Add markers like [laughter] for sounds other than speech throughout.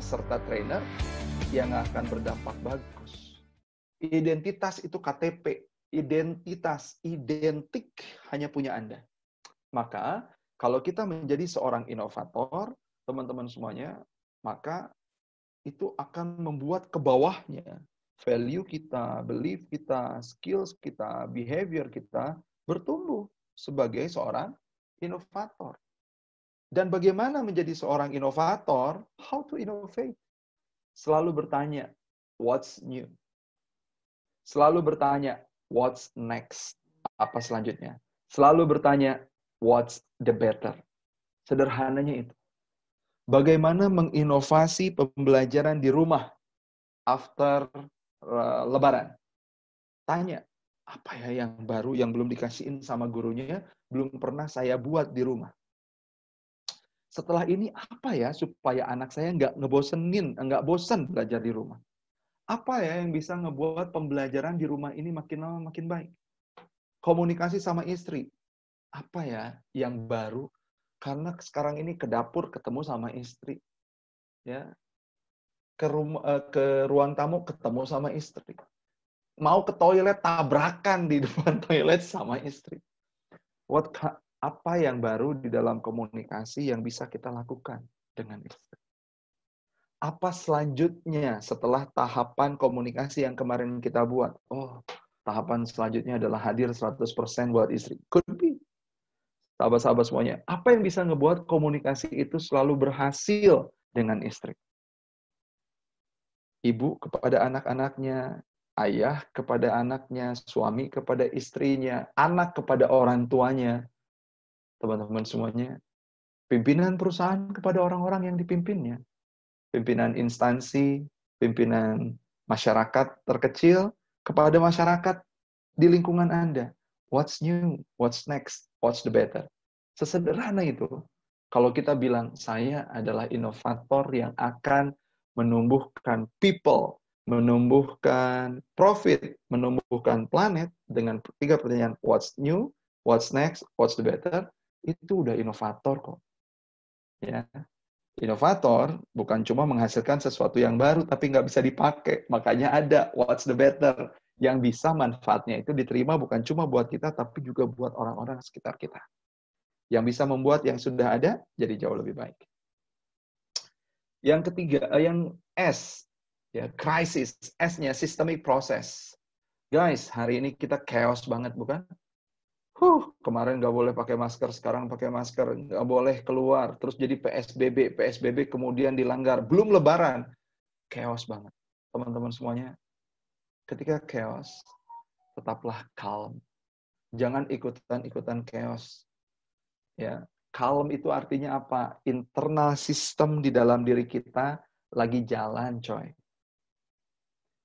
peserta trainer yang akan berdampak bagus. Identitas itu KTP, identitas identik hanya punya Anda. Maka kalau kita menjadi seorang inovator, teman-teman semuanya, maka itu akan membuat ke bawahnya value kita, belief kita, skills kita, behavior kita bertumbuh sebagai seorang inovator. Dan bagaimana menjadi seorang inovator? How to innovate? Selalu bertanya, what's new? Selalu bertanya, what's next? Apa selanjutnya? Selalu bertanya, what's the better? Sederhananya itu. Bagaimana menginovasi pembelajaran di rumah after eh, lebaran? Tanya, apa ya yang baru yang belum dikasihin sama gurunya, belum pernah saya buat di rumah setelah ini apa ya supaya anak saya nggak ngebosenin, nggak bosan belajar di rumah? Apa ya yang bisa ngebuat pembelajaran di rumah ini makin lama makin baik? Komunikasi sama istri. Apa ya yang baru? Karena sekarang ini ke dapur ketemu sama istri. Ya. Ke rumah eh, ke ruang tamu ketemu sama istri. Mau ke toilet tabrakan di [laughs] depan toilet sama istri. What apa yang baru di dalam komunikasi yang bisa kita lakukan dengan istri. Apa selanjutnya setelah tahapan komunikasi yang kemarin kita buat? Oh, tahapan selanjutnya adalah hadir 100% buat istri. Could be. Sahabat-sahabat semuanya, apa yang bisa ngebuat komunikasi itu selalu berhasil dengan istri? Ibu kepada anak-anaknya, ayah kepada anaknya, suami kepada istrinya, anak kepada orang tuanya, teman-teman semuanya, pimpinan perusahaan kepada orang-orang yang dipimpinnya, pimpinan instansi, pimpinan masyarakat terkecil kepada masyarakat di lingkungan Anda. What's new? What's next? What's the better? Sesederhana itu. Kalau kita bilang saya adalah inovator yang akan menumbuhkan people, menumbuhkan profit, menumbuhkan planet dengan tiga pertanyaan what's new, what's next, what's the better, itu udah inovator kok. Ya. Inovator bukan cuma menghasilkan sesuatu yang baru tapi nggak bisa dipakai. Makanya ada what's the better yang bisa manfaatnya itu diterima bukan cuma buat kita tapi juga buat orang-orang sekitar kita. Yang bisa membuat yang sudah ada jadi jauh lebih baik. Yang ketiga, eh, yang S ya crisis S-nya systemic process. Guys, hari ini kita chaos banget bukan? huh, kemarin nggak boleh pakai masker, sekarang pakai masker, nggak boleh keluar, terus jadi PSBB, PSBB kemudian dilanggar, belum lebaran, chaos banget. Teman-teman semuanya, ketika chaos, tetaplah calm. Jangan ikutan-ikutan chaos. Ya, calm itu artinya apa? Internal sistem di dalam diri kita lagi jalan, coy.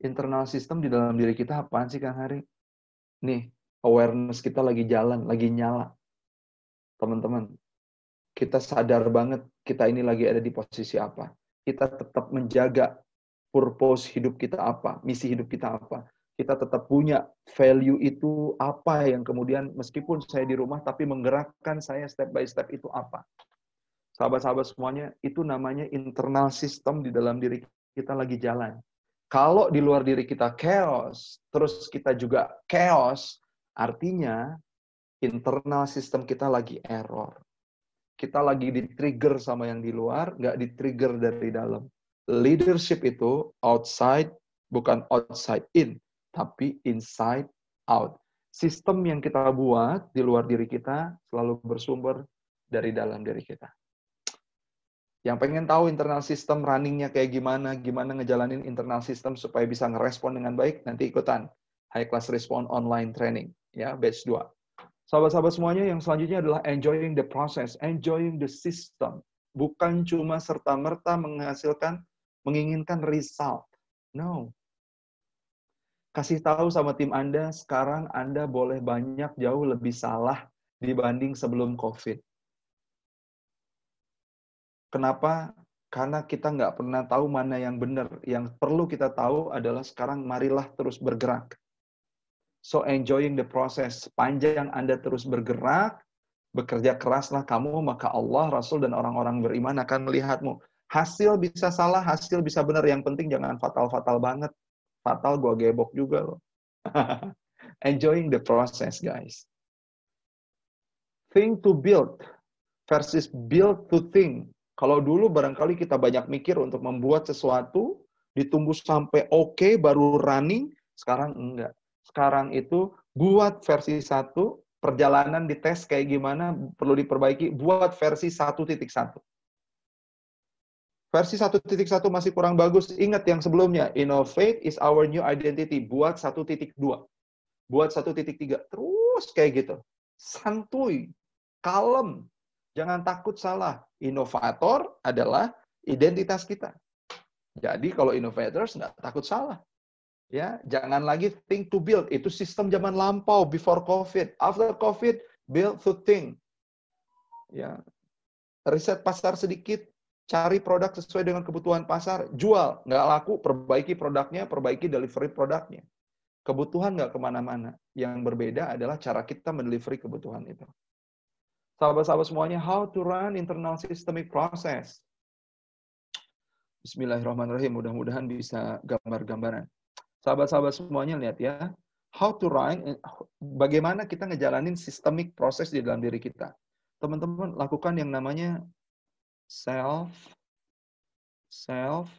Internal sistem di dalam diri kita apaan sih, Kang Hari? Nih, awareness kita lagi jalan, lagi nyala. Teman-teman, kita sadar banget kita ini lagi ada di posisi apa. Kita tetap menjaga purpose hidup kita apa, misi hidup kita apa. Kita tetap punya value itu apa yang kemudian meskipun saya di rumah tapi menggerakkan saya step by step itu apa. Sahabat-sahabat semuanya, itu namanya internal system di dalam diri kita lagi jalan. Kalau di luar diri kita chaos, terus kita juga chaos, Artinya, internal sistem kita lagi error. Kita lagi di-trigger sama yang di luar, nggak di-trigger dari dalam. Leadership itu outside, bukan outside in, tapi inside out. Sistem yang kita buat di luar diri kita selalu bersumber dari dalam diri kita. Yang pengen tahu internal system runningnya kayak gimana, gimana ngejalanin internal sistem supaya bisa ngerespon dengan baik, nanti ikutan High Class respond Online Training ya batch 2. Sahabat-sahabat semuanya yang selanjutnya adalah enjoying the process, enjoying the system. Bukan cuma serta-merta menghasilkan menginginkan result. No. Kasih tahu sama tim Anda, sekarang Anda boleh banyak jauh lebih salah dibanding sebelum COVID. Kenapa? Karena kita nggak pernah tahu mana yang benar. Yang perlu kita tahu adalah sekarang marilah terus bergerak. So enjoying the process. Panjang Anda terus bergerak, bekerja keraslah kamu, maka Allah, Rasul, dan orang-orang beriman akan melihatmu. Hasil bisa salah, hasil bisa benar. Yang penting jangan fatal-fatal banget. Fatal gua gebok juga loh. [laughs] enjoying the process, guys. Think to build versus build to think. Kalau dulu barangkali kita banyak mikir untuk membuat sesuatu, ditunggu sampai oke okay, baru running, sekarang enggak sekarang itu buat versi satu perjalanan di tes kayak gimana perlu diperbaiki, buat versi 1.1. Versi 1.1 masih kurang bagus, ingat yang sebelumnya, innovate is our new identity, buat 1.2, buat 1.3, terus kayak gitu. Santuy, kalem, jangan takut salah. Inovator adalah identitas kita. Jadi kalau innovators nggak takut salah. Ya, jangan lagi think to build. Itu sistem zaman lampau before COVID. After COVID, build to think. Ya. Riset pasar sedikit, cari produk sesuai dengan kebutuhan pasar, jual. Nggak laku, perbaiki produknya, perbaiki delivery produknya. Kebutuhan nggak kemana-mana. Yang berbeda adalah cara kita mendelivery kebutuhan itu. Sahabat-sahabat semuanya, how to run internal systemic process. Bismillahirrahmanirrahim. Mudah-mudahan bisa gambar-gambaran sahabat-sahabat semuanya lihat ya, how to run, bagaimana kita ngejalanin sistemik proses di dalam diri kita. Teman-teman lakukan yang namanya self, self,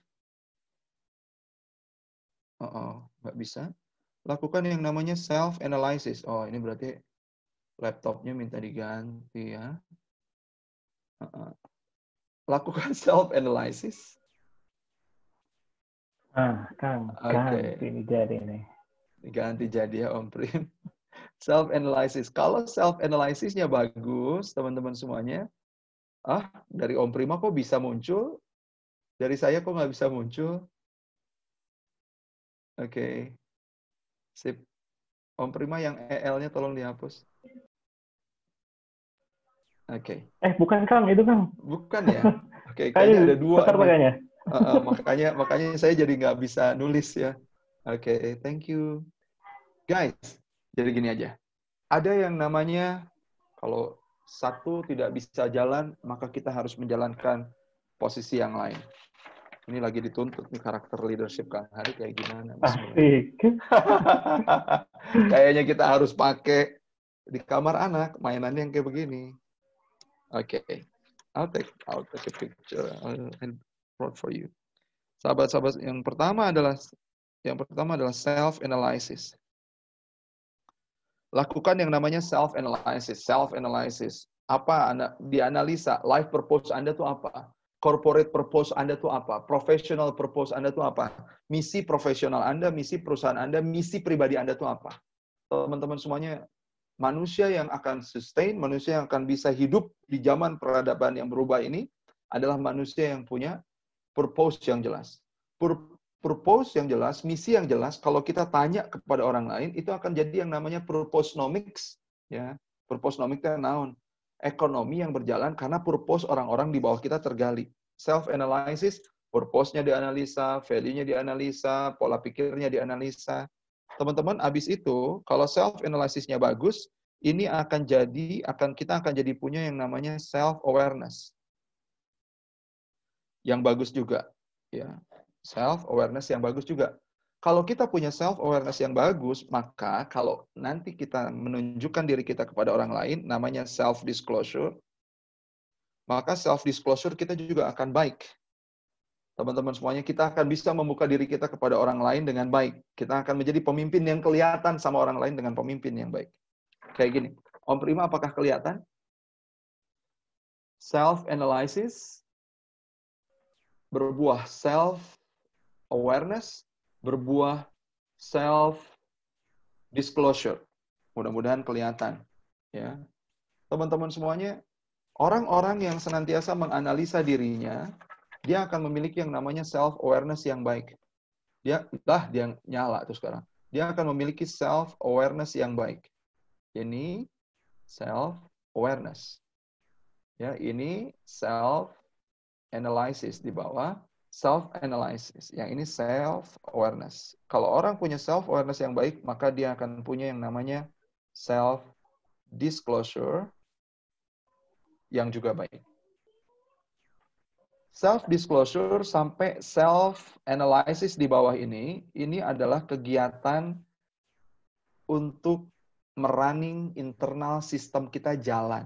oh, oh nggak bisa. Lakukan yang namanya self analysis. Oh, ini berarti laptopnya minta diganti ya. Uh -uh. Lakukan [laughs] self analysis Ah, Kang, okay. ganti jadi nih. Ganti jadi ya Om Prim. self analysis. Kalau self analysisnya bagus, teman-teman semuanya, ah dari Om Prima kok bisa muncul, dari saya kok nggak bisa muncul. Oke, okay. sip. Om Prima yang EL-nya tolong dihapus. Oke. Okay. Eh bukan Kang, itu Kang. Bukan ya. [laughs] Oke, okay, kayaknya ada dua uh, makanya makanya saya jadi nggak bisa nulis ya. Oke, okay, thank you. Guys, jadi gini aja. Ada yang namanya kalau satu tidak bisa jalan, maka kita harus menjalankan posisi yang lain. Ini lagi dituntut nih karakter leadership Kang Hari kayak gimana? [laughs] Kayaknya kita harus pakai di kamar anak mainannya yang kayak begini. Oke, okay. I'll take I'll take a picture and brought for you. Sahabat-sahabat, yang pertama adalah yang pertama adalah self analysis. Lakukan yang namanya self analysis, self analysis. Apa anda dianalisa life purpose Anda tuh apa? Corporate purpose Anda tuh apa? Professional purpose Anda tuh apa? Misi profesional Anda, misi perusahaan Anda, misi pribadi Anda tuh apa? Teman-teman semuanya manusia yang akan sustain, manusia yang akan bisa hidup di zaman peradaban yang berubah ini adalah manusia yang punya purpose yang jelas. Pur purpose yang jelas, misi yang jelas, kalau kita tanya kepada orang lain, itu akan jadi yang namanya purpose nomics, Ya. purpose nomik itu noun. Ekonomi yang berjalan karena purpose orang-orang di bawah kita tergali. Self-analysis, purpose-nya dianalisa, value-nya dianalisa, pola pikirnya dianalisa. Teman-teman, abis itu, kalau self analysis nya bagus, ini akan jadi, akan kita akan jadi punya yang namanya self-awareness yang bagus juga ya self awareness yang bagus juga kalau kita punya self awareness yang bagus maka kalau nanti kita menunjukkan diri kita kepada orang lain namanya self disclosure maka self disclosure kita juga akan baik teman-teman semuanya kita akan bisa membuka diri kita kepada orang lain dengan baik kita akan menjadi pemimpin yang kelihatan sama orang lain dengan pemimpin yang baik kayak gini Om Prima apakah kelihatan self analysis berbuah self awareness, berbuah self disclosure. Mudah-mudahan kelihatan, ya. Teman-teman semuanya, orang-orang yang senantiasa menganalisa dirinya, dia akan memiliki yang namanya self awareness yang baik. Dia lah dia nyala tuh sekarang. Dia akan memiliki self awareness yang baik. Ini self awareness. Ya, ini self analysis di bawah self analysis. Yang ini self awareness. Kalau orang punya self awareness yang baik, maka dia akan punya yang namanya self disclosure yang juga baik. Self disclosure sampai self analysis di bawah ini, ini adalah kegiatan untuk merunning internal sistem kita jalan.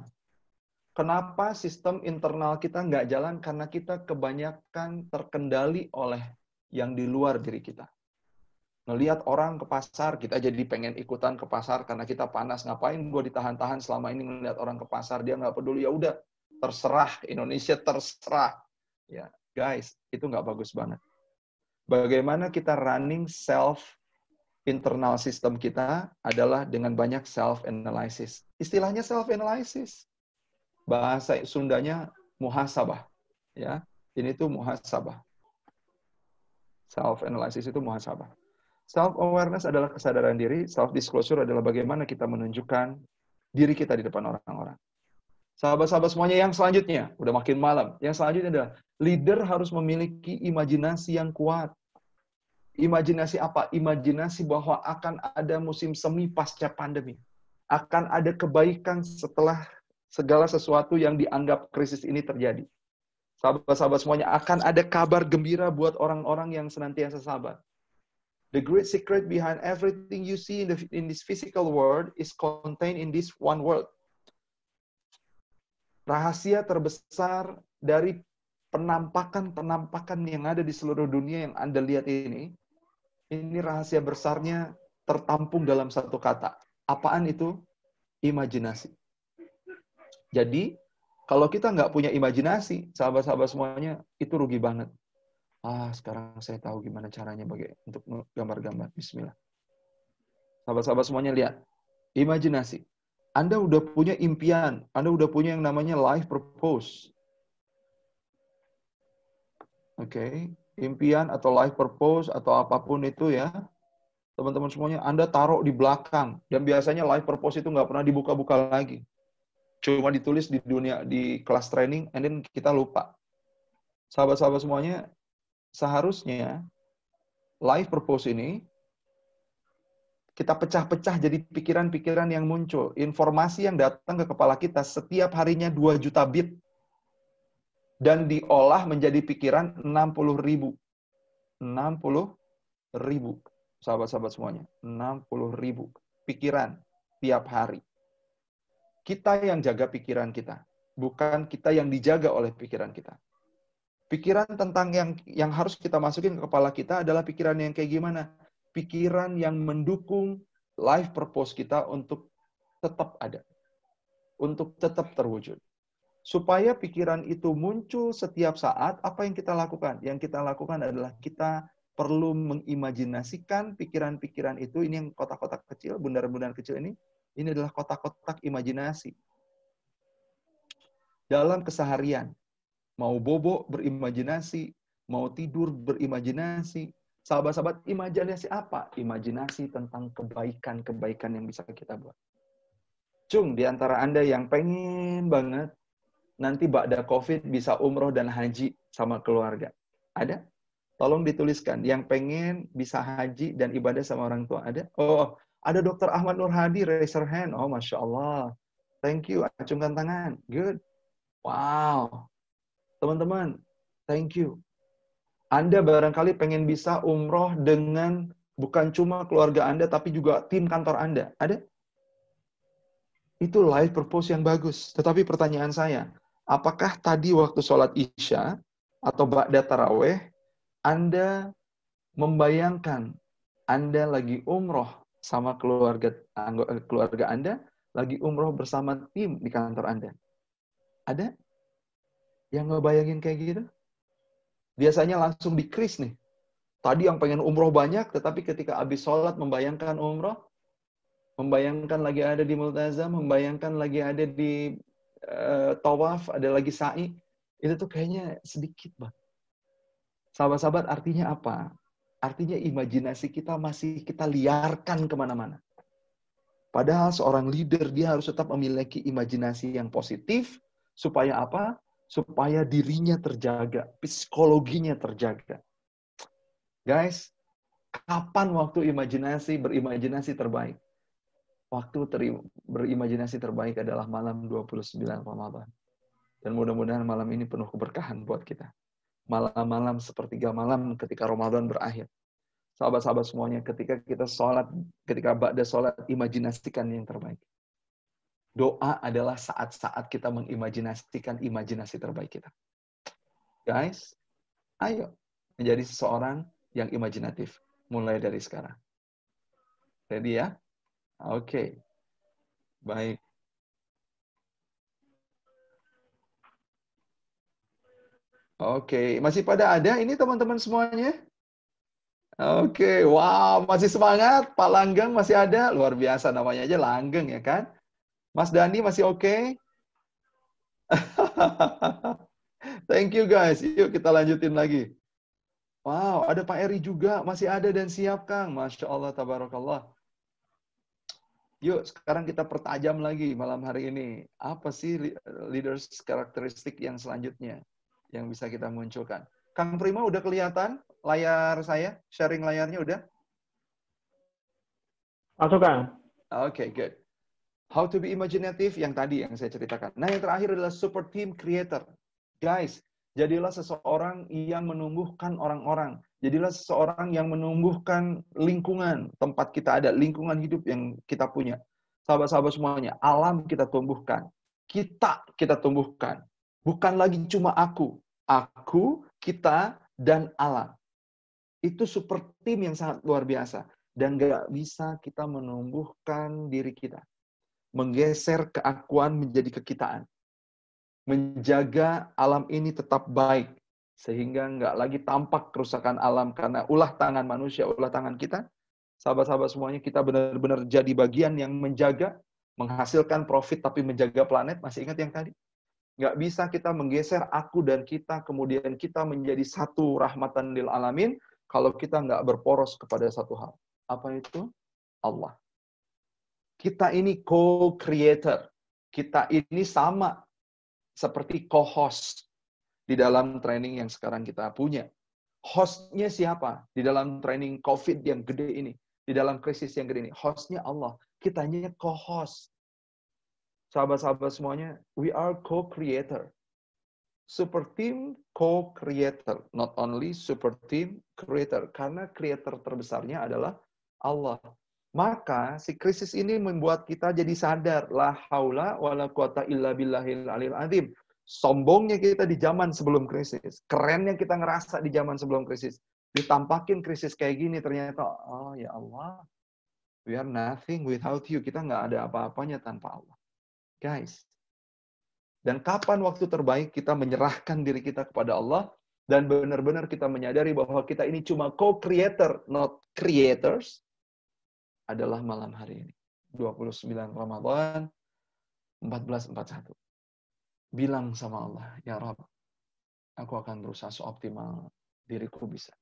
Kenapa sistem internal kita nggak jalan? Karena kita kebanyakan terkendali oleh yang di luar diri kita. Melihat orang ke pasar, kita jadi pengen ikutan ke pasar karena kita panas. Ngapain gue ditahan-tahan selama ini melihat orang ke pasar, dia nggak peduli. Ya udah, terserah. Indonesia terserah. Ya, guys, itu nggak bagus banget. Bagaimana kita running self internal sistem kita adalah dengan banyak self analysis. Istilahnya self analysis bahasa Sundanya muhasabah. Ya, ini tuh muhasabah. Self analysis itu muhasabah. Self awareness adalah kesadaran diri, self disclosure adalah bagaimana kita menunjukkan diri kita di depan orang-orang. Sahabat-sahabat semuanya yang selanjutnya, udah makin malam. Yang selanjutnya adalah leader harus memiliki imajinasi yang kuat. Imajinasi apa? Imajinasi bahwa akan ada musim semi pasca pandemi. Akan ada kebaikan setelah segala sesuatu yang dianggap krisis ini terjadi. Sahabat-sahabat semuanya akan ada kabar gembira buat orang-orang yang senantiasa sabar. The great secret behind everything you see in, the, in this physical world is contained in this one world. Rahasia terbesar dari penampakan-penampakan yang ada di seluruh dunia yang Anda lihat ini, ini rahasia besarnya tertampung dalam satu kata. Apaan itu? Imajinasi. Jadi, kalau kita nggak punya imajinasi, sahabat-sahabat semuanya, itu rugi banget. Ah, sekarang saya tahu gimana caranya bagi untuk gambar-gambar. Bismillah. Sahabat-sahabat semuanya lihat. Imajinasi. Anda udah punya impian. Anda udah punya yang namanya life purpose. Oke. Okay. Impian atau life purpose atau apapun itu ya. Teman-teman semuanya, Anda taruh di belakang. Dan biasanya life purpose itu nggak pernah dibuka-buka lagi cuma ditulis di dunia di kelas training and then kita lupa. Sahabat-sahabat semuanya, seharusnya life purpose ini kita pecah-pecah jadi pikiran-pikiran yang muncul. Informasi yang datang ke kepala kita setiap harinya 2 juta bit. Dan diolah menjadi pikiran 60 ribu. 60 ribu. Sahabat-sahabat semuanya. 60 ribu pikiran tiap hari kita yang jaga pikiran kita, bukan kita yang dijaga oleh pikiran kita. Pikiran tentang yang yang harus kita masukin ke kepala kita adalah pikiran yang kayak gimana? Pikiran yang mendukung life purpose kita untuk tetap ada, untuk tetap terwujud. Supaya pikiran itu muncul setiap saat, apa yang kita lakukan? Yang kita lakukan adalah kita perlu mengimajinasikan pikiran-pikiran itu, ini yang kotak-kotak kecil, bundar-bundar kecil ini, ini adalah kotak-kotak imajinasi. Dalam keseharian, mau bobo berimajinasi, mau tidur berimajinasi. Sahabat-sahabat, imajinasi apa? Imajinasi tentang kebaikan-kebaikan yang bisa kita buat. Cung, di antara Anda yang pengen banget nanti bakda COVID bisa umroh dan haji sama keluarga. Ada? Tolong dituliskan. Yang pengen bisa haji dan ibadah sama orang tua. Ada? Oh, oh. Ada Dokter Ahmad Nur Hadi, raise your hand. Oh, Masya Allah. Thank you. Acungkan tangan. Good. Wow. Teman-teman, thank you. Anda barangkali pengen bisa umroh dengan bukan cuma keluarga Anda, tapi juga tim kantor Anda. Ada? Itu life purpose yang bagus. Tetapi pertanyaan saya, apakah tadi waktu sholat isya atau ba'da taraweh, Anda membayangkan Anda lagi umroh sama keluarga eh, keluarga Anda lagi umroh bersama tim di kantor Anda. Ada yang ngebayangin kayak gitu? Biasanya langsung di kris nih. Tadi yang pengen umroh banyak, tetapi ketika habis sholat membayangkan umroh, membayangkan lagi ada di Multazam, membayangkan lagi ada di uh, Tawaf, ada lagi Sa'i, itu tuh kayaknya sedikit banget. Sahabat-sahabat artinya apa? Artinya imajinasi kita masih kita liarkan kemana-mana. Padahal seorang leader dia harus tetap memiliki imajinasi yang positif supaya apa? Supaya dirinya terjaga, psikologinya terjaga. Guys, kapan waktu imajinasi berimajinasi terbaik? Waktu teri, berimajinasi terbaik adalah malam 29 Ramadan. Dan mudah-mudahan malam ini penuh keberkahan buat kita malam-malam sepertiga malam ketika Ramadan berakhir. Sahabat-sahabat semuanya, ketika kita sholat, ketika ba'da sholat, imajinasikan yang terbaik. Doa adalah saat-saat kita mengimajinasikan imajinasi terbaik kita. Guys, ayo menjadi seseorang yang imajinatif. Mulai dari sekarang. Ready ya? Oke. Okay. Baik. Oke, okay. masih pada ada ini teman-teman semuanya? Oke, okay. wow, masih semangat. Pak Langgeng masih ada. Luar biasa namanya aja Langgeng ya kan? Mas Dandi masih oke? Okay? [laughs] Thank you guys. Yuk kita lanjutin lagi. Wow, ada Pak Eri juga. Masih ada dan siap, Kang. Masya Allah, tabarakallah. Yuk, sekarang kita pertajam lagi malam hari ini. Apa sih leaders karakteristik yang selanjutnya? yang bisa kita munculkan. Kang Prima udah kelihatan layar saya, sharing layarnya udah? Masuk Kang. Oke, okay, good. How to be imaginative yang tadi yang saya ceritakan. Nah, yang terakhir adalah super team creator. Guys, jadilah seseorang yang menumbuhkan orang-orang. Jadilah seseorang yang menumbuhkan lingkungan tempat kita ada, lingkungan hidup yang kita punya. Sahabat-sahabat semuanya, alam kita tumbuhkan. Kita kita tumbuhkan Bukan lagi cuma aku. Aku, kita, dan Allah. Itu super tim yang sangat luar biasa. Dan gak bisa kita menumbuhkan diri kita. Menggeser keakuan menjadi kekitaan. Menjaga alam ini tetap baik. Sehingga nggak lagi tampak kerusakan alam karena ulah tangan manusia, ulah tangan kita. Sahabat-sahabat semuanya, kita benar-benar jadi bagian yang menjaga, menghasilkan profit tapi menjaga planet. Masih ingat yang tadi? Nggak bisa kita menggeser aku dan kita, kemudian kita menjadi satu rahmatan lil alamin, kalau kita nggak berporos kepada satu hal. Apa itu? Allah. Kita ini co-creator. Kita ini sama seperti co-host di dalam training yang sekarang kita punya. Hostnya siapa? Di dalam training COVID yang gede ini. Di dalam krisis yang gede ini. Hostnya Allah. kita Kitanya co-host sahabat-sahabat semuanya, we are co-creator. Super team co-creator, not only super team creator, karena creator terbesarnya adalah Allah. Maka si krisis ini membuat kita jadi sadar la haula wala quwata illa billahil alil azim. Sombongnya kita di zaman sebelum krisis, kerennya kita ngerasa di zaman sebelum krisis. Ditampakin krisis kayak gini ternyata oh ya Allah, we are nothing without you. Kita nggak ada apa-apanya tanpa Allah guys. Dan kapan waktu terbaik kita menyerahkan diri kita kepada Allah dan benar-benar kita menyadari bahwa kita ini cuma co-creator, not creators, adalah malam hari ini. 29 Ramadan 1441. Bilang sama Allah, Ya Rob, aku akan berusaha seoptimal diriku bisa.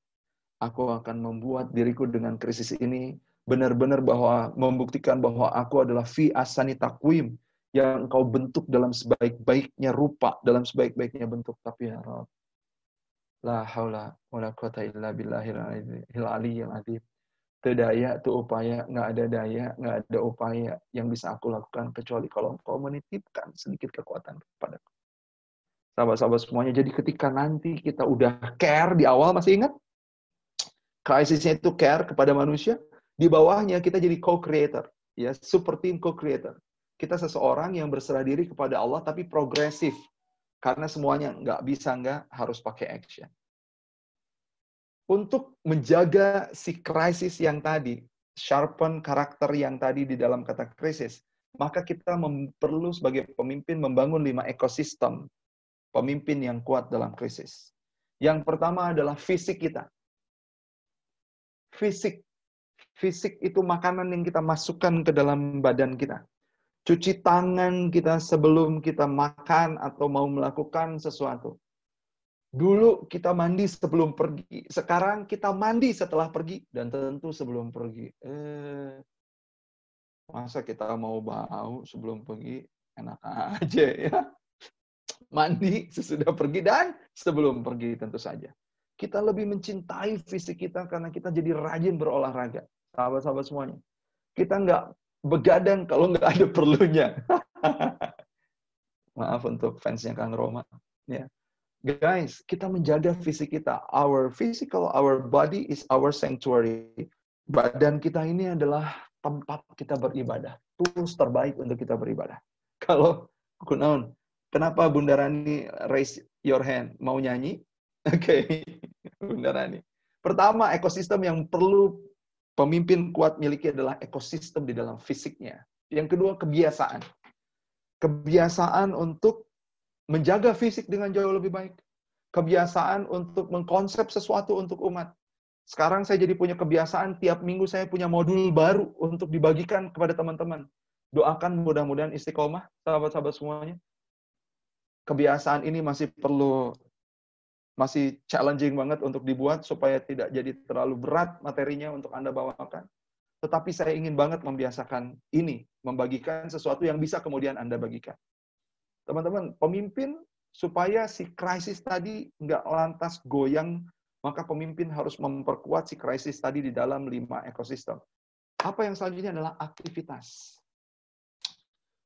Aku akan membuat diriku dengan krisis ini benar-benar bahwa membuktikan bahwa aku adalah fi asani takwim, yang engkau bentuk dalam sebaik-baiknya rupa, dalam sebaik-baiknya bentuk. Tapi ya Rabb, la haula wa la quwata illa billahil aliyyil azim. tidak tuh upaya, nggak ada daya, nggak ada upaya yang bisa aku lakukan kecuali kalau engkau menitipkan sedikit kekuatan kepada Sahabat-sahabat semuanya, jadi ketika nanti kita udah care di awal, masih ingat? Krisisnya itu care kepada manusia, di bawahnya kita jadi co-creator, ya super team co-creator kita seseorang yang berserah diri kepada Allah tapi progresif. Karena semuanya nggak bisa, nggak harus pakai action. Untuk menjaga si krisis yang tadi, sharpen karakter yang tadi di dalam kata krisis, maka kita perlu sebagai pemimpin membangun lima ekosistem pemimpin yang kuat dalam krisis. Yang pertama adalah fisik kita. Fisik. Fisik itu makanan yang kita masukkan ke dalam badan kita cuci tangan kita sebelum kita makan atau mau melakukan sesuatu. Dulu kita mandi sebelum pergi, sekarang kita mandi setelah pergi dan tentu sebelum pergi. Eh, masa kita mau bau sebelum pergi enak aja ya. Mandi sesudah pergi dan sebelum pergi tentu saja. Kita lebih mencintai fisik kita karena kita jadi rajin berolahraga. Sahabat-sahabat semuanya. Kita nggak begadang kalau nggak ada perlunya. [laughs] Maaf untuk fans yang Kang Roma. Ya. Guys, kita menjaga fisik kita. Our physical, our body is our sanctuary. Badan kita ini adalah tempat kita beribadah. Tools terbaik untuk kita beribadah. [laughs] Kalau kunaun, kenapa Bunda Rani raise your hand? Mau nyanyi? [laughs] Oke, okay. Bunda Rani. Pertama, ekosistem yang perlu Pemimpin kuat miliki adalah ekosistem di dalam fisiknya. Yang kedua, kebiasaan. Kebiasaan untuk menjaga fisik dengan jauh lebih baik. Kebiasaan untuk mengkonsep sesuatu untuk umat. Sekarang saya jadi punya kebiasaan, tiap minggu saya punya modul baru untuk dibagikan kepada teman-teman. Doakan mudah-mudahan istiqomah, sahabat-sahabat semuanya. Kebiasaan ini masih perlu masih challenging banget untuk dibuat supaya tidak jadi terlalu berat materinya untuk Anda bawakan. Tetapi saya ingin banget membiasakan ini, membagikan sesuatu yang bisa kemudian Anda bagikan. Teman-teman, pemimpin supaya si krisis tadi nggak lantas goyang, maka pemimpin harus memperkuat si krisis tadi di dalam lima ekosistem. Apa yang selanjutnya adalah aktivitas.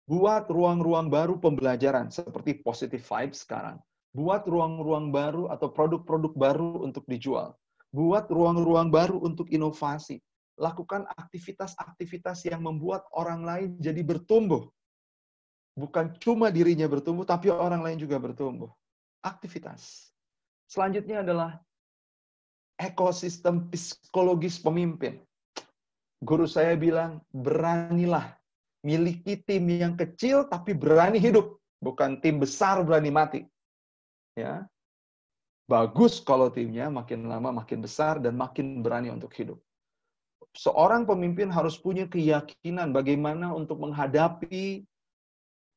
Buat ruang-ruang baru pembelajaran, seperti positive vibes sekarang Buat ruang-ruang baru atau produk-produk baru untuk dijual. Buat ruang-ruang baru untuk inovasi. Lakukan aktivitas-aktivitas yang membuat orang lain jadi bertumbuh. Bukan cuma dirinya bertumbuh, tapi orang lain juga bertumbuh. Aktivitas. Selanjutnya adalah ekosistem psikologis pemimpin. Guru saya bilang, beranilah miliki tim yang kecil tapi berani hidup, bukan tim besar berani mati ya bagus kalau timnya makin lama makin besar dan makin berani untuk hidup seorang pemimpin harus punya keyakinan bagaimana untuk menghadapi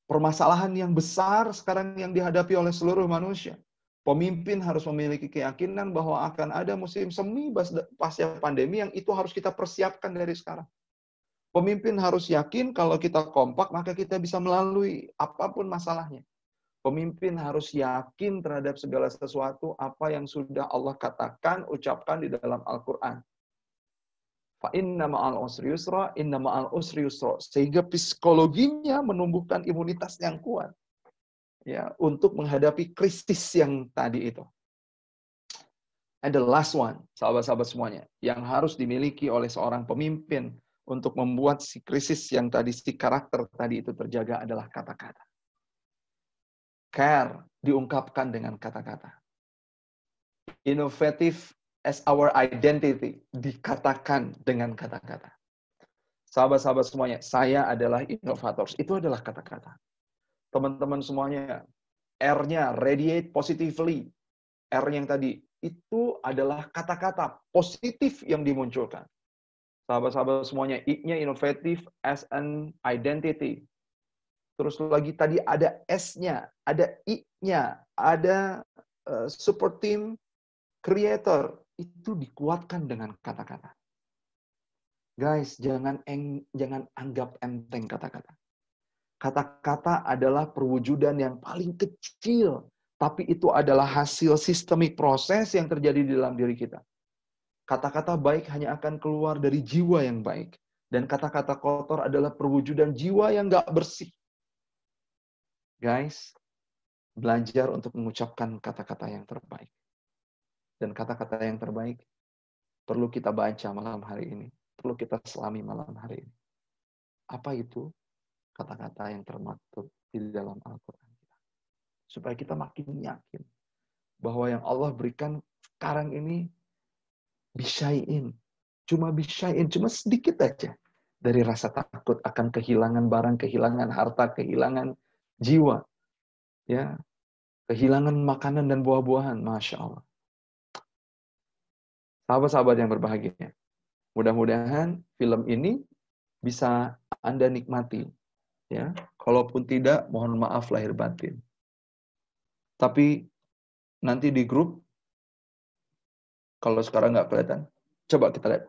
permasalahan yang besar sekarang yang dihadapi oleh seluruh manusia Pemimpin harus memiliki keyakinan bahwa akan ada musim semi pasca pandemi yang itu harus kita persiapkan dari sekarang. Pemimpin harus yakin kalau kita kompak maka kita bisa melalui apapun masalahnya. Pemimpin harus yakin terhadap segala sesuatu apa yang sudah Allah katakan, ucapkan di dalam Al-Quran. Inna ma'al usri yusra, inna ma'al usri yusra. Sehingga psikologinya menumbuhkan imunitas yang kuat. ya Untuk menghadapi krisis yang tadi itu. And the last one, sahabat-sahabat semuanya, yang harus dimiliki oleh seorang pemimpin untuk membuat si krisis yang tadi, si karakter tadi itu terjaga adalah kata-kata care diungkapkan dengan kata-kata. Innovative as our identity dikatakan dengan kata-kata. Sahabat-sahabat semuanya, saya adalah inovator. Itu adalah kata-kata. Teman-teman semuanya, R-nya radiate positively. R yang tadi itu adalah kata-kata positif yang dimunculkan. Sahabat-sahabat semuanya, I-nya innovative as an identity terus lagi tadi ada S-nya, ada I-nya, ada uh, support team, creator. Itu dikuatkan dengan kata-kata. Guys, jangan eng, jangan anggap enteng kata-kata. Kata-kata adalah perwujudan yang paling kecil, tapi itu adalah hasil sistemik proses yang terjadi di dalam diri kita. Kata-kata baik hanya akan keluar dari jiwa yang baik. Dan kata-kata kotor adalah perwujudan jiwa yang gak bersih. Guys, belajar untuk mengucapkan kata-kata yang terbaik. Dan kata-kata yang terbaik perlu kita baca malam hari ini. Perlu kita selami malam hari ini. Apa itu kata-kata yang termaktub di dalam Al-Quran Supaya kita makin yakin bahwa yang Allah berikan sekarang ini bisain. Cuma bisain, cuma sedikit aja dari rasa takut akan kehilangan barang, kehilangan harta, kehilangan jiwa. Ya, kehilangan makanan dan buah-buahan, masya Allah. Sahabat-sahabat yang berbahagia, mudah-mudahan film ini bisa Anda nikmati. Ya, kalaupun tidak, mohon maaf lahir batin. Tapi nanti di grup, kalau sekarang nggak kelihatan, coba kita lihat.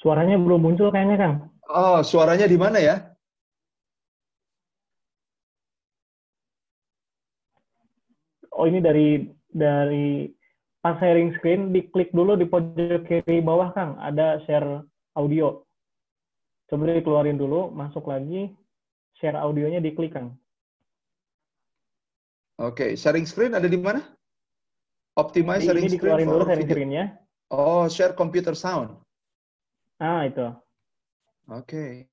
Suaranya belum muncul kayaknya, Kang. Oh, suaranya di mana ya? Oh, ini dari dari pas sharing screen diklik dulu di pojok kiri bawah, Kang. Ada share audio. Coba dikeluarin dulu, masuk lagi, share audionya diklik, Kang. Oke, okay. sharing screen ada di mana? Optimize sharing screen. Ini dikeluarin dulu sharing screen-nya. Oh, share computer sound. Ah, itu. Oke.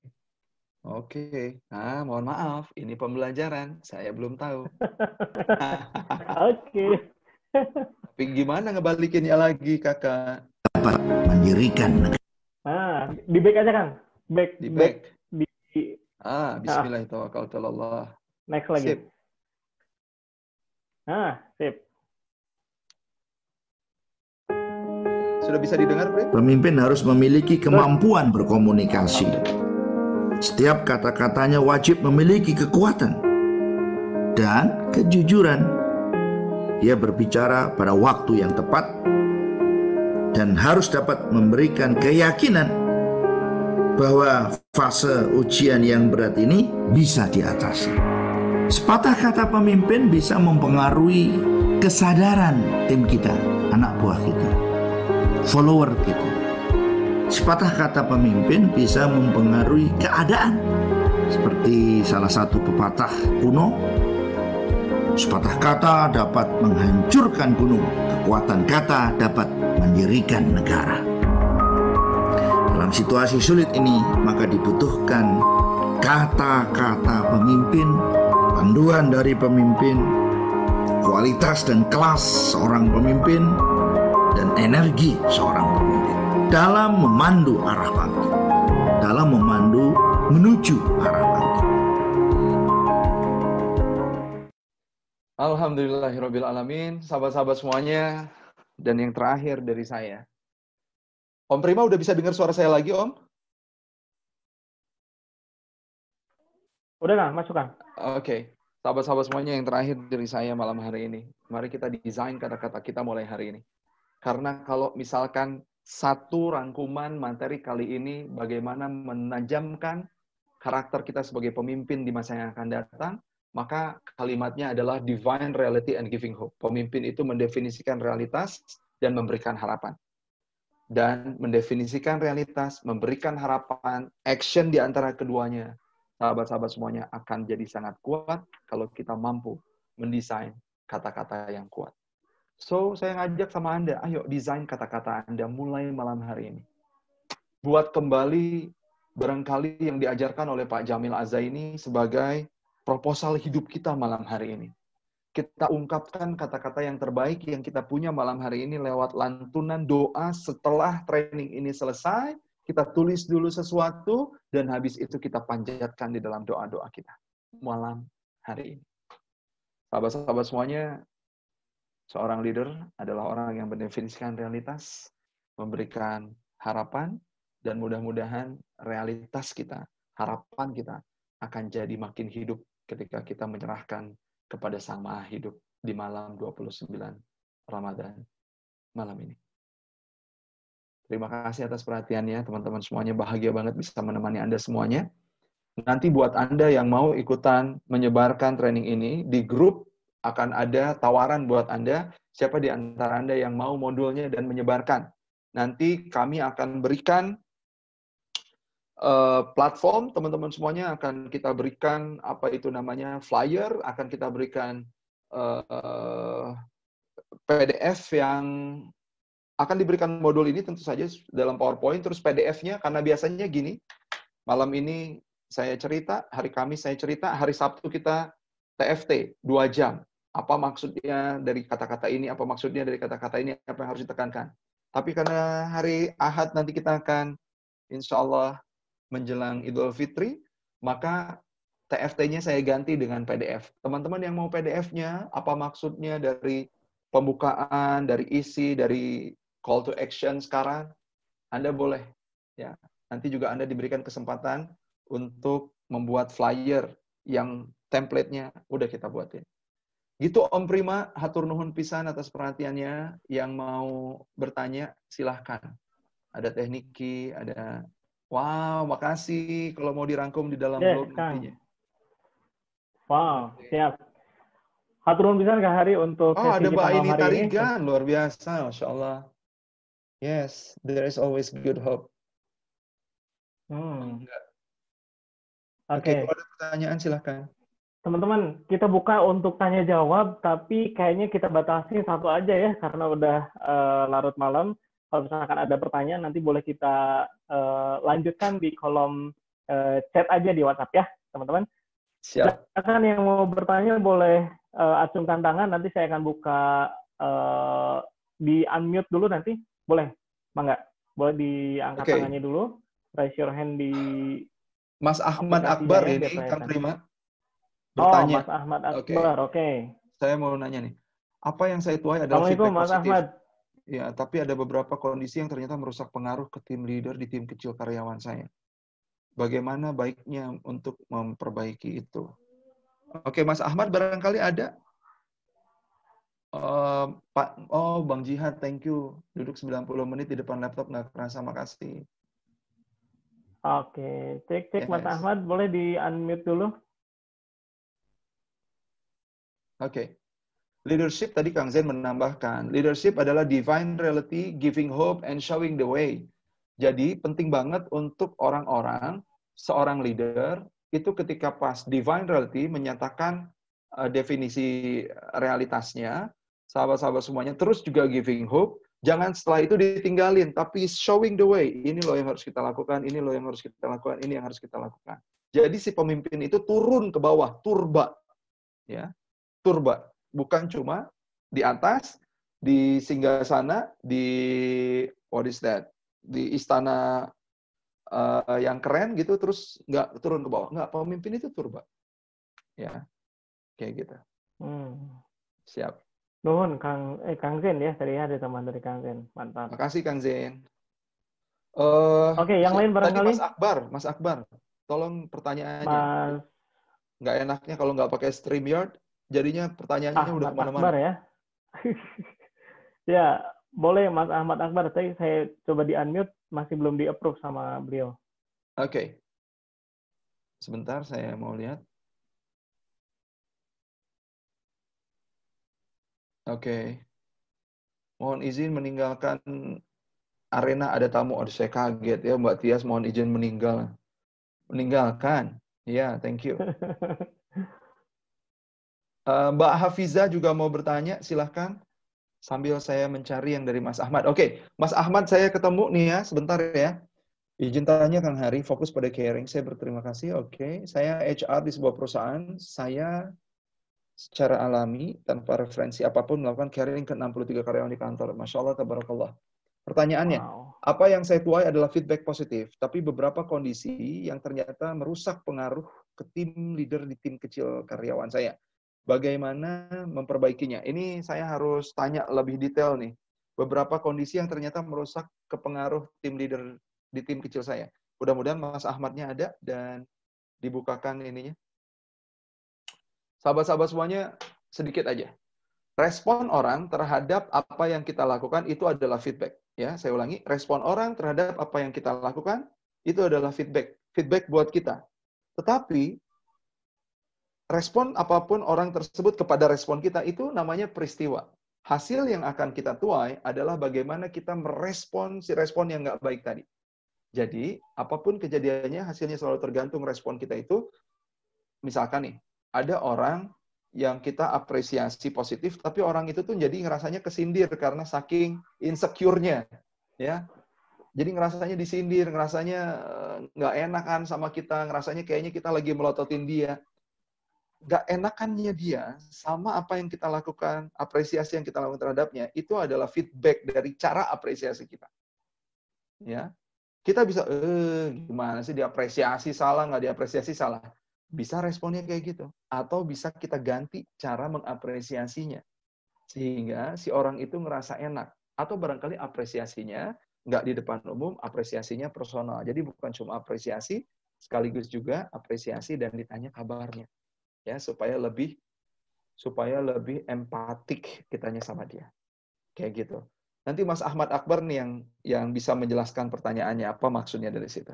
Oke. Ah, mohon maaf, ini pembelajaran. Saya belum tahu. [laughs] Oke. [laughs] Tapi gimana ngebalikinnya lagi, Kakak? Dapat menyirikan. Ah, di back aja, Kang. Back. Di back. back. Di... Ah, ah. bismillahirrahmanirrahim. Next lagi. Ah, sip. Sudah bisa didengar, Bre? Pemimpin harus memiliki kemampuan berkomunikasi. Setiap kata-katanya wajib memiliki kekuatan dan kejujuran. Ia berbicara pada waktu yang tepat dan harus dapat memberikan keyakinan bahwa fase ujian yang berat ini bisa diatasi. Sepatah kata pemimpin bisa mempengaruhi kesadaran tim kita, anak buah kita follower kita. Gitu. Sepatah kata pemimpin bisa mempengaruhi keadaan. Seperti salah satu pepatah kuno, sepatah kata dapat menghancurkan gunung, kekuatan kata dapat mendirikan negara. Dalam situasi sulit ini, maka dibutuhkan kata-kata pemimpin, panduan dari pemimpin, kualitas dan kelas seorang pemimpin, dan energi seorang pemimpin dalam memandu arah bangkit, dalam memandu menuju arah bangkit. Alhamdulillahirabbil alamin, sahabat-sahabat semuanya dan yang terakhir dari saya. Om Prima udah bisa dengar suara saya lagi, Om? Udah, nggak, Masuk, Kang. Oke. Okay. Sahabat-sahabat semuanya yang terakhir dari saya malam hari ini. Mari kita desain kata-kata kita mulai hari ini. Karena kalau misalkan satu rangkuman materi kali ini bagaimana menajamkan karakter kita sebagai pemimpin di masa yang akan datang, maka kalimatnya adalah divine reality and giving hope. Pemimpin itu mendefinisikan realitas dan memberikan harapan. Dan mendefinisikan realitas, memberikan harapan, action di antara keduanya, sahabat-sahabat semuanya akan jadi sangat kuat kalau kita mampu mendesain kata-kata yang kuat. So, saya ngajak sama Anda, ayo desain kata-kata Anda mulai malam hari ini. Buat kembali barangkali yang diajarkan oleh Pak Jamil Azaini sebagai proposal hidup kita malam hari ini. Kita ungkapkan kata-kata yang terbaik yang kita punya malam hari ini lewat lantunan doa setelah training ini selesai, kita tulis dulu sesuatu, dan habis itu kita panjatkan di dalam doa-doa kita malam hari ini. Sahabat-sahabat semuanya, Seorang leader adalah orang yang mendefinisikan realitas, memberikan harapan, dan mudah-mudahan realitas kita, harapan kita akan jadi makin hidup ketika kita menyerahkan kepada Sang Maha Hidup di malam 29 Ramadan malam ini. Terima kasih atas perhatiannya, teman-teman semuanya. Bahagia banget bisa menemani Anda semuanya. Nanti buat Anda yang mau ikutan menyebarkan training ini, di grup akan ada tawaran buat Anda, siapa di antara Anda yang mau modulnya dan menyebarkan. Nanti kami akan berikan uh, platform, teman-teman semuanya akan kita berikan apa itu namanya flyer, akan kita berikan uh, eh, PDF yang akan diberikan modul ini tentu saja dalam PowerPoint, terus PDF-nya karena biasanya gini, malam ini saya cerita, hari Kamis saya cerita, hari Sabtu kita TFT, dua jam apa maksudnya dari kata-kata ini, apa maksudnya dari kata-kata ini, apa yang harus ditekankan. Tapi karena hari Ahad nanti kita akan insya Allah menjelang Idul Fitri, maka TFT-nya saya ganti dengan PDF. Teman-teman yang mau PDF-nya, apa maksudnya dari pembukaan, dari isi, dari call to action sekarang, Anda boleh. ya Nanti juga Anda diberikan kesempatan untuk membuat flyer yang template-nya udah kita buatin. Gitu Om Prima, hatur nuhun pisan atas perhatiannya. Yang mau bertanya, silahkan. Ada tekniki, ada... Wow, makasih kalau mau dirangkum di dalam yeah, blog kan. Wow, siap. Hatur nuhun pisan Kak Hari untuk Oh, ada Mbak Aini Tarigan, luar biasa, Masya Allah. Yes, there is always good hope. Hmm. Oke, okay. okay, kalau ada pertanyaan silahkan. Teman-teman, kita buka untuk tanya jawab, tapi kayaknya kita batasi satu aja ya, karena udah uh, larut malam. Kalau misalkan ada pertanyaan, nanti boleh kita uh, lanjutkan di kolom uh, chat aja di WhatsApp ya, teman-teman. Siap. kan yang mau bertanya boleh uh, acungkan tangan, nanti saya akan buka uh, di unmute dulu nanti, boleh? nggak boleh diangkat okay. tangannya dulu. Raise your hand di Mas Ahmad Akbar ini, Kang Prima. Oh, bertanya. Oh, Mas Ahmad Akbar, oke. Okay. Okay. Saya mau nanya nih, apa yang saya tuai adalah feedback Mas positif. Ahmad. Ya, tapi ada beberapa kondisi yang ternyata merusak pengaruh ke tim leader di tim kecil karyawan saya. Bagaimana baiknya untuk memperbaiki itu? Oke, Mas Ahmad barangkali ada. Uh, Pak, oh Bang Jihad, thank you. Duduk 90 menit di depan laptop nggak kerasa, makasih. Oke, cek cek yes. Mas Ahmad boleh di unmute dulu. Oke. Okay. Leadership tadi Kang Zen menambahkan, leadership adalah divine reality, giving hope and showing the way. Jadi penting banget untuk orang-orang, seorang leader itu ketika pas divine reality menyatakan uh, definisi eh, realitasnya, sahabat-sahabat semuanya terus juga giving hope, jangan setelah itu ditinggalin, tapi showing the way. Ini loh yang harus kita lakukan, ini loh yang harus kita lakukan, ini yang harus kita lakukan. Jadi si pemimpin itu turun ke bawah, turba. Ya, turba, bukan cuma di atas, di singgah sana, di what is that, di istana uh, yang keren gitu, terus nggak turun ke bawah. Nggak, pemimpin itu turba. Ya, kayak gitu. Hmm. Siap. Nuhun Kang eh Kang Zen ya tadi ada teman dari Kang Zen mantap. Makasih Kang Zen. Uh, Oke okay, yang lain barangkali. Mas Akbar, Mas Akbar, tolong pertanyaannya. Mas... Nggak enaknya kalau nggak pakai StreamYard, jadinya pertanyaannya ah, Ahmad udah kemana-mana. Akbar ya. [laughs] ya, boleh Mas Ahmad Akbar. Saya, saya coba di-unmute, masih belum di-approve sama beliau. Oke. Okay. Sebentar, saya mau lihat. Oke. Okay. Mohon izin meninggalkan arena ada tamu. Aduh, saya kaget ya Mbak Tias. Mohon izin meninggal. Meninggalkan. Ya, yeah, thank you. [laughs] Eh, Mbak Hafiza juga mau bertanya, silahkan. Sambil saya mencari yang dari Mas Ahmad. Oke, Mas Ahmad saya ketemu nih ya, sebentar ya. Izin tanya Kang Hari, fokus pada caring. Saya berterima kasih. Oke, saya HR di sebuah perusahaan. Saya secara alami, tanpa referensi apapun, melakukan caring ke 63 karyawan di kantor. Masya Allah, tabarakallah. Pertanyaannya, wow. apa yang saya tuai adalah feedback positif, tapi beberapa kondisi yang ternyata merusak pengaruh ke tim leader di tim kecil karyawan saya bagaimana memperbaikinya. Ini saya harus tanya lebih detail nih. Beberapa kondisi yang ternyata merusak kepengaruh tim leader di tim kecil saya. Mudah-mudahan Mas Ahmadnya ada dan dibukakan ininya. Sahabat-sahabat semuanya, sedikit aja. Respon orang terhadap apa yang kita lakukan itu adalah feedback. Ya, saya ulangi, respon orang terhadap apa yang kita lakukan itu adalah feedback. Feedback buat kita. Tetapi respon apapun orang tersebut kepada respon kita itu namanya peristiwa. Hasil yang akan kita tuai adalah bagaimana kita merespon si respon yang nggak baik tadi. Jadi, apapun kejadiannya, hasilnya selalu tergantung respon kita itu. Misalkan nih, ada orang yang kita apresiasi positif, tapi orang itu tuh jadi ngerasanya kesindir karena saking insecure-nya. Ya, jadi ngerasanya disindir, ngerasanya eh, nggak enakan sama kita, ngerasanya kayaknya kita lagi melototin dia gak enakannya dia sama apa yang kita lakukan, apresiasi yang kita lakukan terhadapnya, itu adalah feedback dari cara apresiasi kita. Ya, kita bisa, eh gimana sih diapresiasi salah, nggak diapresiasi salah. Bisa responnya kayak gitu. Atau bisa kita ganti cara mengapresiasinya. Sehingga si orang itu ngerasa enak. Atau barangkali apresiasinya nggak di depan umum, apresiasinya personal. Jadi bukan cuma apresiasi, sekaligus juga apresiasi dan ditanya kabarnya ya supaya lebih supaya lebih empatik kitanya sama dia. Kayak gitu. Nanti Mas Ahmad Akbar nih yang yang bisa menjelaskan pertanyaannya apa maksudnya dari situ.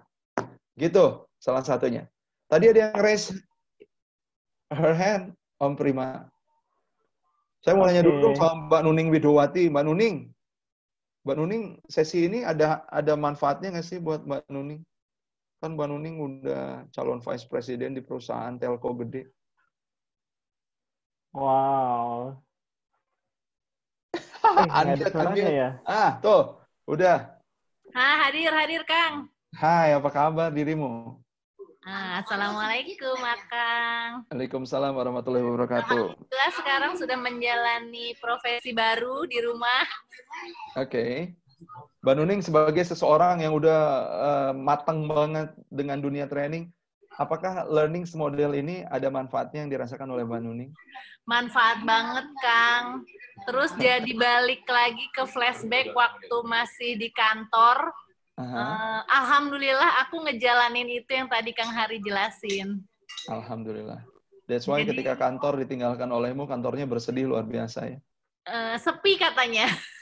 Gitu salah satunya. Tadi ada yang raise her hand Om Prima. Saya mau nanya dulu sama Mbak Nuning Widowati. Mbak Nuning, Mbak Nuning, sesi ini ada ada manfaatnya nggak sih buat Mbak Nuning? Kan Mbak Nuning udah calon vice president di perusahaan telco gede. Wow. [laughs] Eh, ada suaranya ya? Ah, tuh. Udah. Ah, hadir, hadir, Kang. Hai, apa kabar dirimu? Ah, Assalamualaikum, Kang. Waalaikumsalam warahmatullahi wabarakatuh. Alhamdulillah sekarang sudah menjalani profesi baru di rumah. Oke. Okay. Mbak sebagai seseorang yang udah uh, matang banget dengan dunia training, apakah learning model ini ada manfaatnya yang dirasakan oleh Mbak Nuning? Manfaat banget, Kang. Terus jadi balik lagi ke flashback waktu masih di kantor. Eh, alhamdulillah aku ngejalanin itu yang tadi Kang Hari jelasin. Alhamdulillah. That's why jadi, ketika kantor ditinggalkan olehmu, kantornya bersedih luar biasa ya. Uh, sepi katanya. [laughs]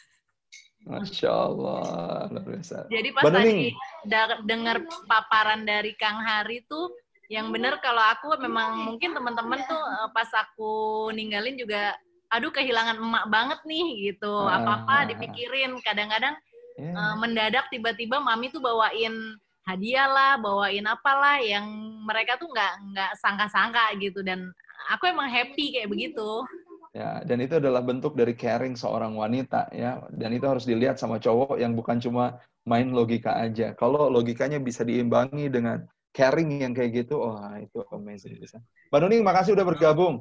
Masya Allah, luar biasa. Jadi pas Banda tadi dengar paparan dari Kang Hari tuh, yang bener kalau aku memang mungkin teman-teman tuh eh, pas aku ninggalin juga, aduh kehilangan emak banget nih gitu, ah. apa-apa dipikirin. Kadang-kadang yeah. Iya. mendadak tiba-tiba mami tuh bawain hadiah lah, bawain apalah yang mereka tuh nggak nggak sangka-sangka gitu dan aku emang happy kayak begitu ya dan itu adalah bentuk dari caring seorang wanita ya dan itu harus dilihat sama cowok yang bukan cuma main logika aja kalau logikanya bisa diimbangi dengan caring yang kayak gitu wah oh, itu amazing bisa mbak Nuning makasih udah bergabung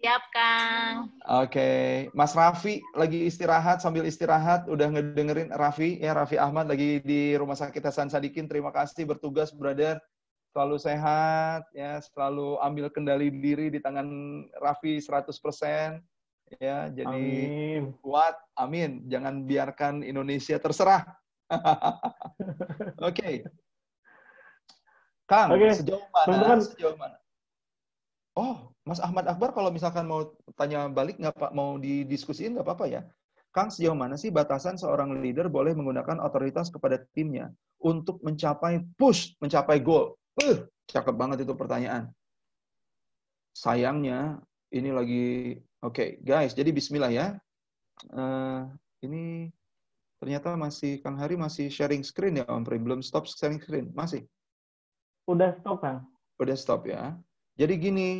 siap kang oke okay. mas Raffi lagi istirahat sambil istirahat udah ngedengerin Raffi ya Raffi Ahmad lagi di rumah sakit Hasan Sadikin terima kasih bertugas brother selalu sehat, ya selalu ambil kendali diri di tangan Raffi 100%. Ya, jadi amin. kuat, amin. Jangan biarkan Indonesia terserah. [laughs] Oke. okay. Kang, okay. sejauh mana? teman Sejauh mana? Oh, Mas Ahmad Akbar kalau misalkan mau tanya balik nggak Pak mau didiskusiin nggak apa-apa ya. Kang, sejauh mana sih batasan seorang leader boleh menggunakan otoritas kepada timnya untuk mencapai push, mencapai goal? Uh, cakep banget itu pertanyaan. Sayangnya ini lagi oke okay, guys. Jadi Bismillah ya. Uh, ini ternyata masih Kang Hari masih sharing screen ya Om Pri? Belum stop sharing screen masih. Udah stop Kang. Udah stop ya. Jadi gini.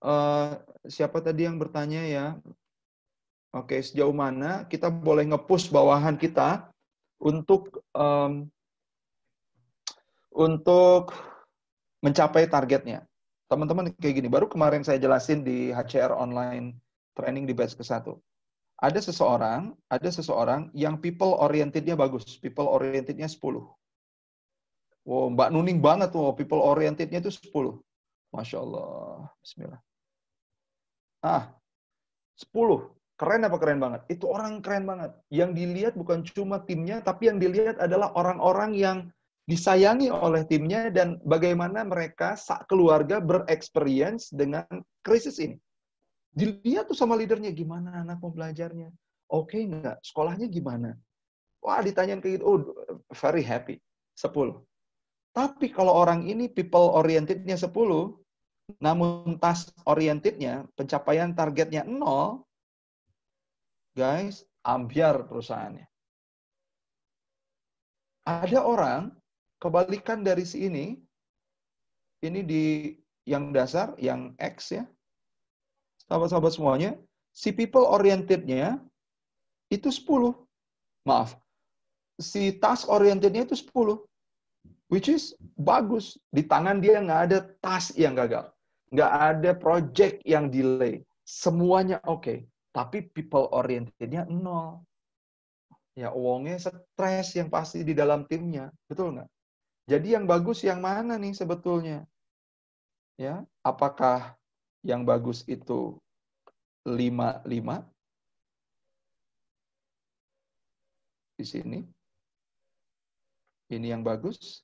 Uh, siapa tadi yang bertanya ya? Oke, okay, sejauh mana kita boleh ngepush bawahan kita untuk um, untuk mencapai targetnya. Teman-teman kayak gini, baru kemarin saya jelasin di HCR online training di batch ke-1. Ada seseorang, ada seseorang yang people orientednya bagus, people orientednya 10. Wow, Mbak Nuning banget tuh, wow, people orientednya itu 10. Masya Allah, bismillah. Ah, 10. Keren apa keren banget? Itu orang keren banget. Yang dilihat bukan cuma timnya, tapi yang dilihat adalah orang-orang yang disayangi oleh timnya dan bagaimana mereka sak keluarga bereksperience dengan krisis ini. Dilihat tuh sama leadernya gimana anak mau belajarnya. Oke okay, nggak? Sekolahnya gimana? Wah ditanyain kayak gitu, oh very happy. sepuluh Tapi kalau orang ini people orientednya sepuluh namun task orientednya, pencapaian targetnya nol guys, ambiar perusahaannya. Ada orang kebalikan dari si ini, ini di yang dasar, yang X ya, sahabat-sahabat semuanya, si people oriented-nya itu 10. Maaf, si task oriented-nya itu 10. Which is bagus. Di tangan dia nggak ada task yang gagal. Nggak ada project yang delay. Semuanya oke. Okay. Tapi people oriented-nya nol. Ya, uangnya stres yang pasti di dalam timnya. Betul nggak? Jadi yang bagus yang mana nih sebetulnya? Ya, apakah yang bagus itu 55 di sini? Ini yang bagus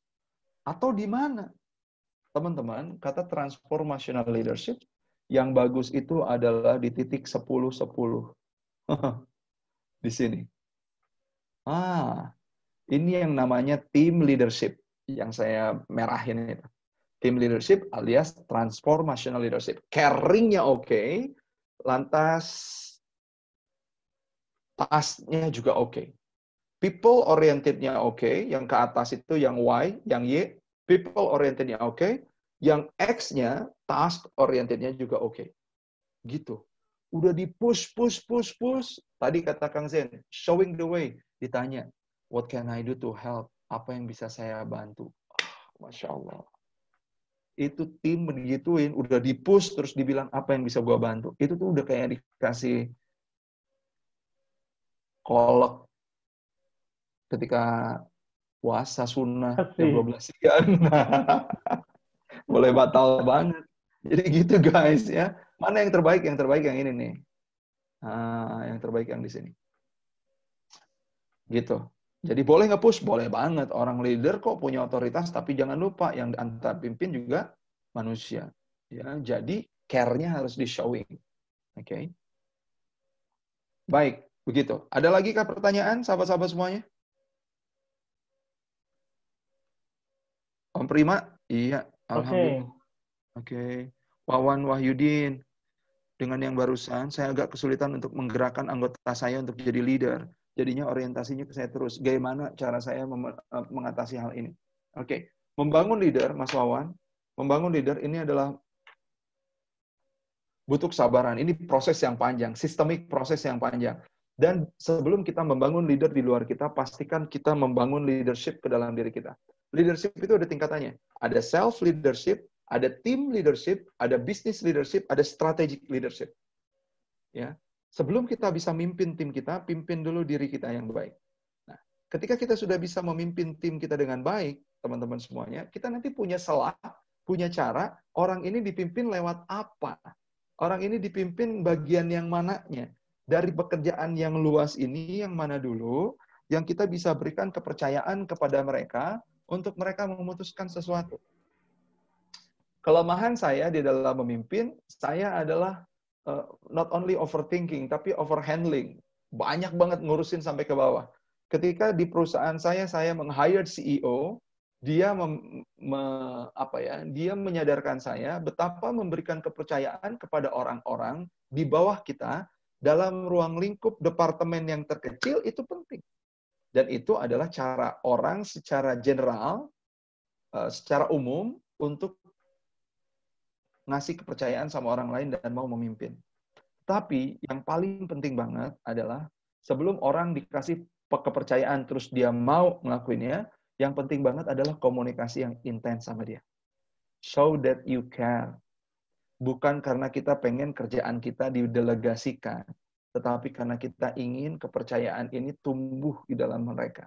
atau di mana? Teman-teman, kata transformational leadership yang bagus itu adalah di titik 10 10. [laughs] di sini. Ah, ini yang namanya team leadership yang saya merahin itu. Team leadership alias transformational leadership. Caringnya oke, okay, lantas tasnya juga oke. Okay. People orientednya oke, okay. yang ke atas itu yang Y, yang Y, people orientednya oke, okay. yang X-nya task orientednya juga oke. Okay. Gitu. Udah di push, push, push, push. Tadi kata Kang Zen, showing the way. Ditanya, what can I do to help? apa yang bisa saya bantu? Ah, Masya Allah. Itu tim begituin, udah di-push, terus dibilang apa yang bisa gue bantu. Itu tuh udah kayak dikasih kolok ketika puasa sunnah jam 12 siang. Boleh [laughs] batal banget. Jadi gitu guys ya. Mana yang terbaik? Yang terbaik yang ini nih. Ah, yang terbaik yang di sini. Gitu. Jadi boleh nggak push? Boleh banget. Orang leader kok punya otoritas, tapi jangan lupa yang antar pimpin juga manusia. Ya, jadi care-nya harus di showing. Oke. Okay? Baik, begitu. Ada lagi kah pertanyaan sahabat-sahabat semuanya? Om Prima? Iya, alhamdulillah. Oke. Okay. Okay. Wawan Wahyudin, dengan yang barusan saya agak kesulitan untuk menggerakkan anggota saya untuk jadi leader. Jadinya orientasinya ke saya terus. Bagaimana cara saya eh, mengatasi hal ini? Oke, okay. membangun leader, Mas Wawan, membangun leader ini adalah butuh kesabaran. Ini proses yang panjang, sistemik proses yang panjang. Dan sebelum kita membangun leader di luar kita, pastikan kita membangun leadership ke dalam diri kita. Leadership itu ada tingkatannya. Ada self leadership, ada team leadership, ada business leadership, ada strategic leadership. Ya. Sebelum kita bisa mimpin tim kita, pimpin dulu diri kita yang baik. Nah, ketika kita sudah bisa memimpin tim kita dengan baik, teman-teman semuanya, kita nanti punya selah, punya cara, orang ini dipimpin lewat apa? Orang ini dipimpin bagian yang mananya? Dari pekerjaan yang luas ini, yang mana dulu, yang kita bisa berikan kepercayaan kepada mereka untuk mereka memutuskan sesuatu. Kelemahan saya di dalam memimpin, saya adalah uh, not only overthinking tapi overhandling. Banyak banget ngurusin sampai ke bawah. Ketika di perusahaan saya saya meng-hire CEO, dia mem, me, apa ya? Dia menyadarkan saya betapa memberikan kepercayaan kepada orang-orang di bawah kita dalam ruang lingkup departemen yang terkecil itu penting. Dan itu adalah cara orang secara general, eh, secara umum untuk ngasih kepercayaan sama orang lain dan mau memimpin. Tapi yang paling penting banget adalah sebelum orang dikasih kepercayaan terus dia mau ngelakuinnya, yang penting banget adalah komunikasi yang intens sama dia. Show that you care. Bukan karena kita pengen kerjaan kita didelegasikan, tetapi karena kita ingin kepercayaan ini tumbuh di dalam mereka.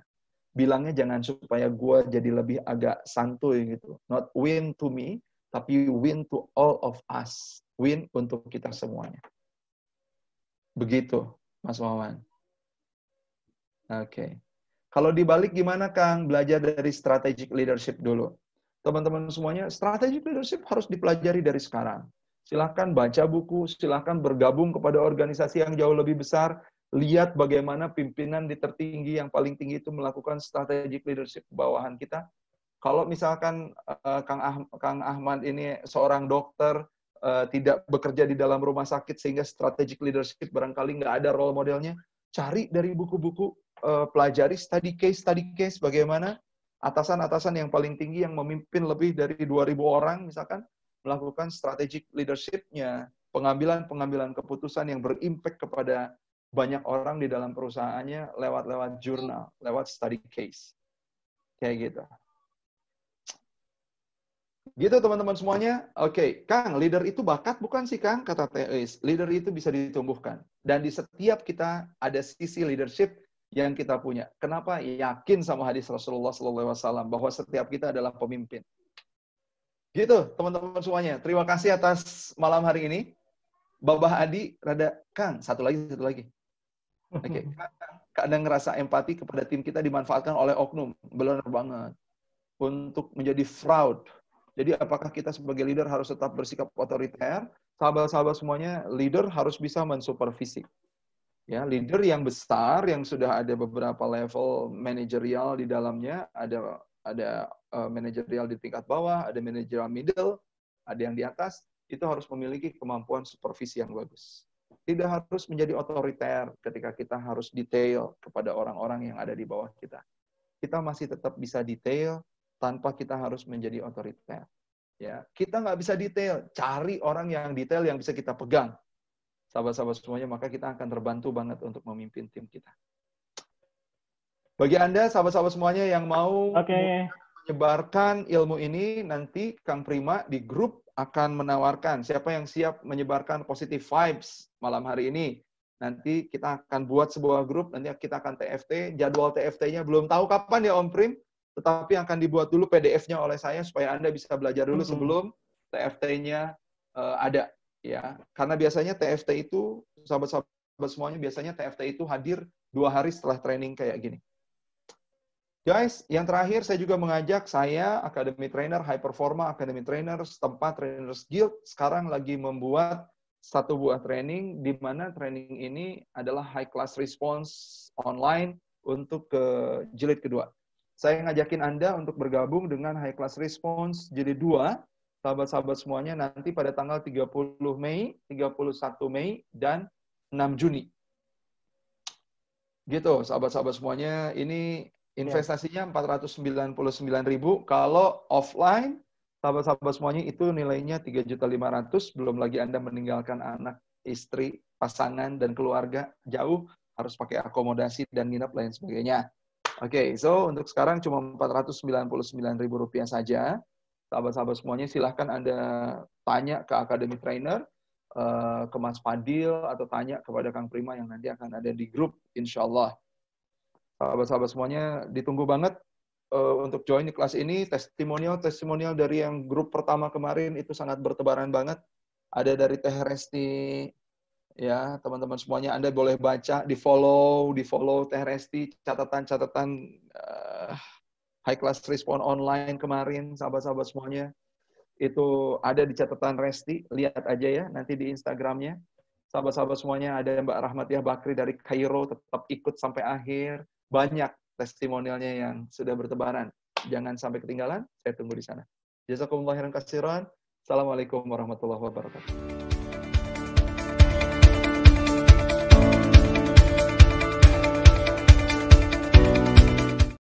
Bilangnya jangan supaya gue jadi lebih agak santuy gitu. Not win to me, tapi win to all of us. Win untuk kita semuanya. Begitu, Mas Wawan. Oke. Okay. Kalau dibalik gimana, Kang? Belajar dari strategic leadership dulu. Teman-teman semuanya, strategic leadership harus dipelajari dari sekarang. Silahkan baca buku, silahkan bergabung kepada organisasi yang jauh lebih besar, lihat bagaimana pimpinan di tertinggi yang paling tinggi itu melakukan strategic leadership bawahan kita, kalau misalkan uh, Kang, ah Kang Ahmad ini seorang dokter, uh, tidak bekerja di dalam rumah sakit sehingga strategic leadership barangkali nggak ada role modelnya, cari dari buku-buku, uh, pelajari study case, study case bagaimana atasan-atasan yang paling tinggi yang memimpin lebih dari 2.000 orang misalkan melakukan strategic leadershipnya pengambilan-pengambilan keputusan yang berimpact kepada banyak orang di dalam perusahaannya lewat-lewat jurnal, lewat study case. Kayak gitu. Gitu teman-teman semuanya. Oke, okay. Kang, leader itu bakat bukan sih Kang? Kata Teis Leader itu bisa ditumbuhkan. Dan di setiap kita ada sisi leadership yang kita punya. Kenapa yakin sama hadis Rasulullah SAW bahwa setiap kita adalah pemimpin. Gitu teman-teman semuanya. Terima kasih atas malam hari ini. Babah Adi, Rada Kang, satu lagi, satu lagi. Oke, okay. [laughs] kadang ngerasa empati kepada tim kita dimanfaatkan oleh oknum, benar banget untuk menjadi fraud, jadi apakah kita sebagai leader harus tetap bersikap otoriter? Sahabat-sahabat semuanya, leader harus bisa mensupervisi. Ya, leader yang besar yang sudah ada beberapa level manajerial di dalamnya, ada ada uh, manajerial di tingkat bawah, ada manajerial middle, ada yang di atas, itu harus memiliki kemampuan supervisi yang bagus. Tidak harus menjadi otoriter ketika kita harus detail kepada orang-orang yang ada di bawah kita. Kita masih tetap bisa detail, tanpa kita harus menjadi otoriter. Ya, kita nggak bisa detail, cari orang yang detail yang bisa kita pegang. Sahabat-sahabat semuanya, maka kita akan terbantu banget untuk memimpin tim kita. Bagi Anda, sahabat-sahabat semuanya yang mau okay. menyebarkan ilmu ini, nanti Kang Prima di grup akan menawarkan siapa yang siap menyebarkan positive vibes malam hari ini. Nanti kita akan buat sebuah grup, nanti kita akan TFT. Jadwal TFT-nya belum tahu kapan ya Om Prim tetapi akan dibuat dulu PDF-nya oleh saya supaya Anda bisa belajar dulu hmm. sebelum TFT-nya uh, eh, ada ya. Karena biasanya TFT itu sahabat-sahabat semuanya biasanya TFT itu hadir dua hari setelah training kayak gini. Guys, yang terakhir saya juga mengajak saya, Academy Trainer, High Performa Academy Trainer, setempat Trainers Guild, sekarang lagi membuat satu buah training, di mana training ini adalah High Class Response Online untuk ke jilid kedua. Saya ngajakin Anda untuk bergabung dengan High Class Response jadi dua sahabat-sahabat semuanya nanti pada tanggal 30 Mei, 31 Mei, dan 6 Juni. Gitu, sahabat-sahabat semuanya, ini ya. investasinya 499.000. Kalau offline, sahabat-sahabat semuanya itu nilainya 3.500, belum lagi Anda meninggalkan anak, istri, pasangan, dan keluarga jauh, harus pakai akomodasi dan nginep lain sebagainya. Oke, okay, so untuk sekarang cuma Rp499.000 saja. Sahabat-sahabat semuanya silahkan Anda tanya ke Academy Trainer, eh, ke Mas Fadil, atau tanya kepada Kang Prima yang nanti akan ada di grup, insya Allah. Sahabat-sahabat semuanya ditunggu banget eh, untuk join di kelas ini testimonial testimonial dari yang grup pertama kemarin itu sangat bertebaran banget ada dari Teh Resti ya teman-teman semuanya Anda boleh baca di follow di follow Teh Resti catatan-catatan uh, high class respon online kemarin sahabat-sahabat semuanya itu ada di catatan Resti lihat aja ya nanti di Instagramnya sahabat-sahabat semuanya ada Mbak Rahmatiah Bakri dari Kairo tetap ikut sampai akhir banyak testimonialnya yang sudah bertebaran jangan sampai ketinggalan saya tunggu di sana jazakumullah khairan kasiran assalamualaikum warahmatullahi wabarakatuh